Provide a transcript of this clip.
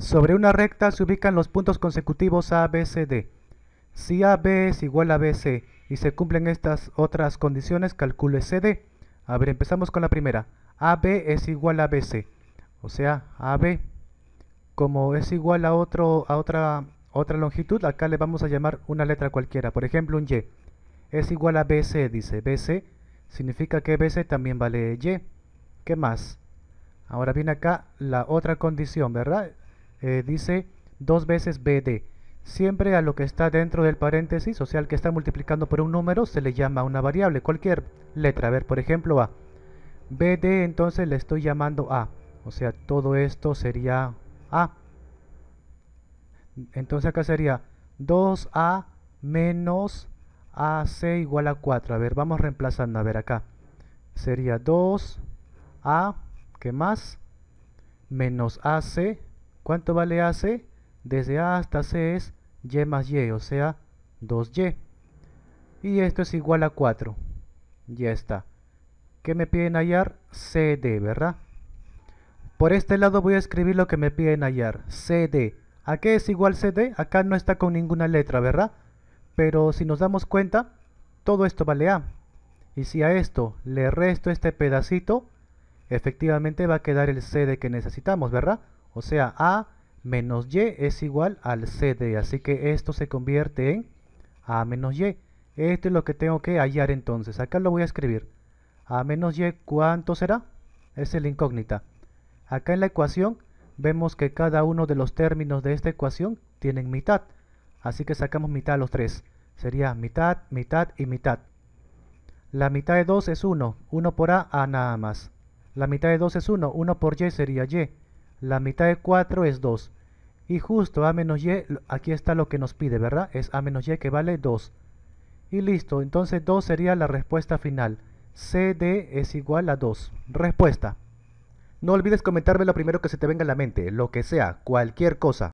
Sobre una recta se ubican los puntos consecutivos A, B, C, D. Si AB es igual a BC y se cumplen estas otras condiciones, calcule CD. A ver, empezamos con la primera. AB es igual a BC. O sea, AB, como es igual a, otro, a otra, otra longitud, acá le vamos a llamar una letra cualquiera. Por ejemplo, un Y. Es igual a BC, dice. BC significa que BC también vale Y. ¿Qué más? Ahora viene acá la otra condición, ¿verdad? Eh, dice dos veces BD. Siempre a lo que está dentro del paréntesis, o sea, al que está multiplicando por un número, se le llama una variable, cualquier letra. A ver, por ejemplo, A. BD entonces le estoy llamando A. O sea, todo esto sería A. Entonces acá sería 2A menos AC igual a 4. A ver, vamos reemplazando. A ver, acá. Sería 2A, ¿qué más? Menos AC ¿Cuánto vale AC? Desde A hasta C es Y más Y, o sea, 2Y. Y esto es igual a 4. Ya está. ¿Qué me piden hallar? CD, ¿verdad? Por este lado voy a escribir lo que me piden hallar. CD. ¿A qué es igual CD? Acá no está con ninguna letra, ¿verdad? Pero si nos damos cuenta, todo esto vale A. Y si a esto le resto este pedacito, efectivamente va a quedar el CD que necesitamos, ¿verdad? O sea, A menos Y es igual al CD. Así que esto se convierte en A menos Y. Esto es lo que tengo que hallar entonces. Acá lo voy a escribir. A menos Y, ¿cuánto será? Es la incógnita. Acá en la ecuación vemos que cada uno de los términos de esta ecuación tienen mitad. Así que sacamos mitad a los tres. Sería mitad, mitad y mitad. La mitad de 2 es 1, 1 por A, A nada más. La mitad de 2 es 1, 1 por Y sería Y. La mitad de 4 es 2. Y justo a menos y, aquí está lo que nos pide, ¿verdad? Es a menos y que vale 2. Y listo, entonces 2 sería la respuesta final. CD es igual a 2. Respuesta. No olvides comentarme lo primero que se te venga a la mente, lo que sea, cualquier cosa.